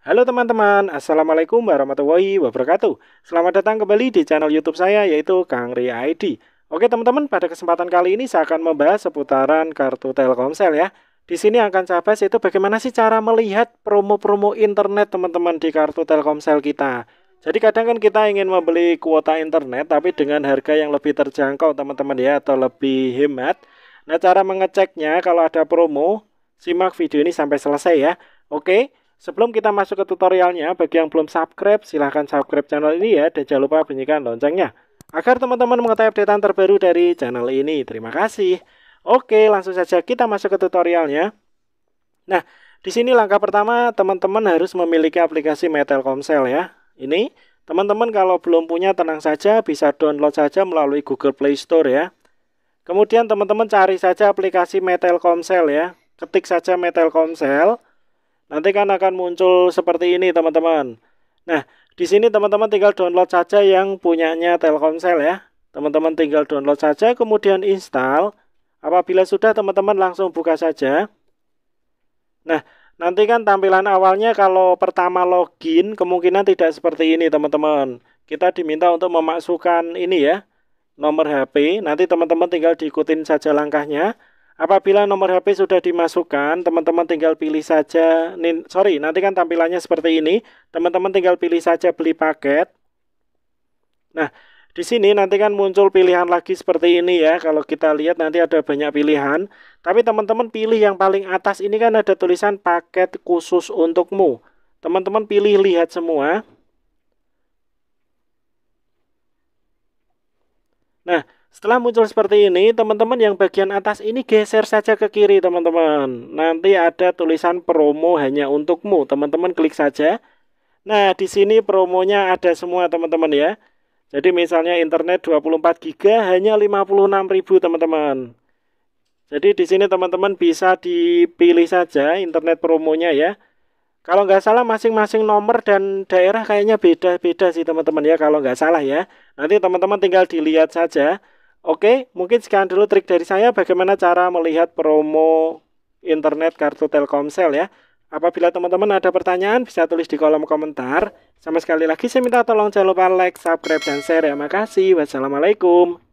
Halo teman-teman, Assalamualaikum warahmatullahi wabarakatuh Selamat datang kembali di channel youtube saya yaitu Kang Ria ID Oke teman-teman, pada kesempatan kali ini saya akan membahas seputaran kartu Telkomsel ya Di sini akan saya bahas itu bagaimana sih cara melihat promo-promo internet teman-teman di kartu Telkomsel kita jadi kadang kan kita ingin membeli kuota internet tapi dengan harga yang lebih terjangkau teman-teman ya atau lebih hemat. Nah cara mengeceknya kalau ada promo, simak video ini sampai selesai ya. Oke, Sebelum kita masuk ke tutorialnya, bagi yang belum subscribe, silahkan subscribe channel ini ya, dan jangan lupa bunyikan loncengnya. Agar teman-teman mengetahui update terbaru dari channel ini. Terima kasih. Oke, langsung saja kita masuk ke tutorialnya. Nah, di sini langkah pertama teman-teman harus memiliki aplikasi Metel ya. Ini teman-teman kalau belum punya tenang saja bisa download saja melalui Google Play Store ya. Kemudian teman-teman cari saja aplikasi Metel ya. Ketik saja Metel Telkomsel. Nanti kan akan muncul seperti ini teman-teman. Nah, di sini teman-teman tinggal download saja yang punyanya Telkomsel ya. Teman-teman tinggal download saja kemudian install. Apabila sudah teman-teman langsung buka saja. Nah, nanti kan tampilan awalnya kalau pertama login kemungkinan tidak seperti ini teman-teman. Kita diminta untuk memasukkan ini ya, nomor HP. Nanti teman-teman tinggal diikutin saja langkahnya. Apabila nomor HP sudah dimasukkan, teman-teman tinggal pilih saja. Nin, sorry, nanti kan tampilannya seperti ini. Teman-teman tinggal pilih saja beli paket. Nah, di sini nanti kan muncul pilihan lagi seperti ini ya. Kalau kita lihat nanti ada banyak pilihan. Tapi teman-teman pilih yang paling atas ini kan ada tulisan paket khusus untukmu. Teman-teman pilih lihat semua. Setelah muncul seperti ini, teman-teman yang bagian atas ini geser saja ke kiri, teman-teman. Nanti ada tulisan promo hanya untukmu, teman-teman klik saja. Nah, di sini promonya ada semua, teman-teman ya. Jadi misalnya internet 24 GB hanya 56.000, teman-teman. Jadi di sini teman-teman bisa dipilih saja internet promonya ya. Kalau nggak salah masing-masing nomor dan daerah kayaknya beda-beda sih teman-teman ya kalau nggak salah ya. Nanti teman-teman tinggal dilihat saja. Oke, mungkin sekian dulu trik dari saya bagaimana cara melihat promo internet kartu Telkomsel ya. Apabila teman-teman ada pertanyaan bisa tulis di kolom komentar. Sama sekali lagi saya minta tolong jangan lupa like, subscribe, dan share ya. Makasih. Wassalamualaikum.